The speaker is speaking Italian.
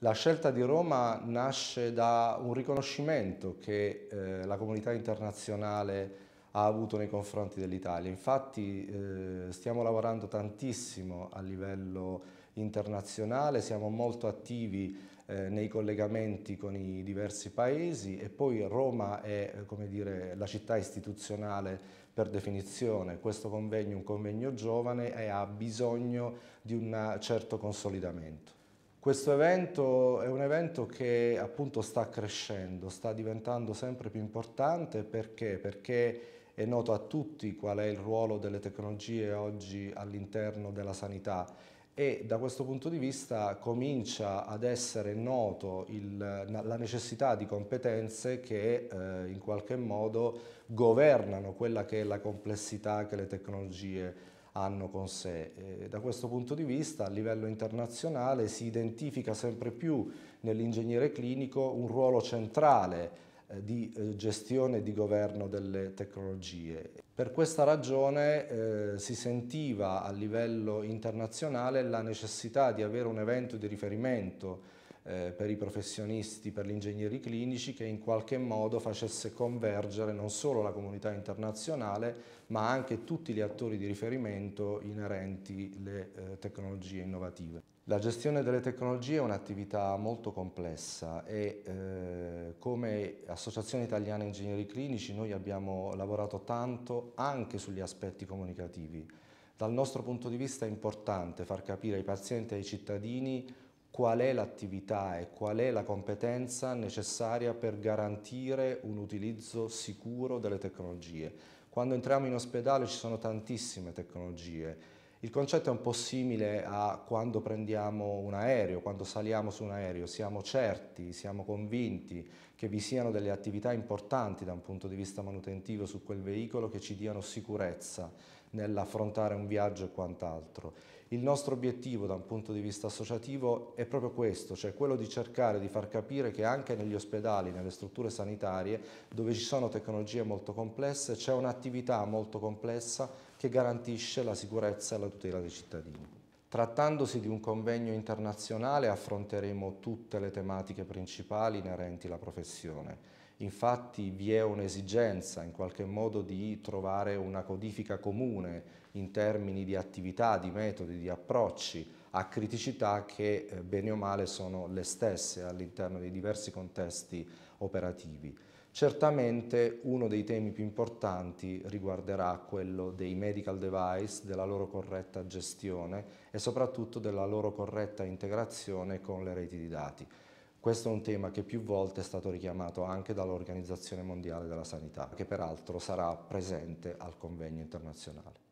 La scelta di Roma nasce da un riconoscimento che eh, la comunità internazionale ha avuto nei confronti dell'Italia. Infatti eh, stiamo lavorando tantissimo a livello internazionale, siamo molto attivi eh, nei collegamenti con i diversi paesi e poi Roma è eh, dire, la città istituzionale per definizione. Questo convegno è un convegno giovane e ha bisogno di un certo consolidamento. Questo evento è un evento che appunto sta crescendo, sta diventando sempre più importante perché? perché è noto a tutti qual è il ruolo delle tecnologie oggi all'interno della sanità e da questo punto di vista comincia ad essere noto il, la necessità di competenze che eh, in qualche modo governano quella che è la complessità che le tecnologie hanno con sé. E eh, da questo punto di vista a livello internazionale si identifica sempre più nell'ingegnere clinico un ruolo centrale eh, di eh, gestione e di governo delle tecnologie. Per questa ragione eh, si sentiva a livello internazionale la necessità di avere un evento di riferimento eh, per i professionisti, per gli ingegneri clinici, che in qualche modo facesse convergere non solo la comunità internazionale, ma anche tutti gli attori di riferimento inerenti alle eh, tecnologie innovative. La gestione delle tecnologie è un'attività molto complessa e eh, come Associazione Italiana Ingegneri Clinici noi abbiamo lavorato tanto anche sugli aspetti comunicativi. Dal nostro punto di vista è importante far capire ai pazienti e ai cittadini qual è l'attività e qual è la competenza necessaria per garantire un utilizzo sicuro delle tecnologie. Quando entriamo in ospedale ci sono tantissime tecnologie, il concetto è un po' simile a quando prendiamo un aereo, quando saliamo su un aereo, siamo certi, siamo convinti che vi siano delle attività importanti da un punto di vista manutentivo su quel veicolo che ci diano sicurezza nell'affrontare un viaggio e quant'altro. Il nostro obiettivo da un punto di vista associativo è proprio questo, cioè quello di cercare di far capire che anche negli ospedali, nelle strutture sanitarie, dove ci sono tecnologie molto complesse, c'è un'attività molto complessa che garantisce la sicurezza e la tutela dei cittadini. Trattandosi di un convegno internazionale affronteremo tutte le tematiche principali inerenti alla professione. Infatti vi è un'esigenza in qualche modo di trovare una codifica comune in termini di attività, di metodi, di approcci a criticità che eh, bene o male sono le stesse all'interno dei diversi contesti operativi. Certamente uno dei temi più importanti riguarderà quello dei medical device, della loro corretta gestione e soprattutto della loro corretta integrazione con le reti di dati. Questo è un tema che più volte è stato richiamato anche dall'Organizzazione Mondiale della Sanità, che peraltro sarà presente al convegno internazionale.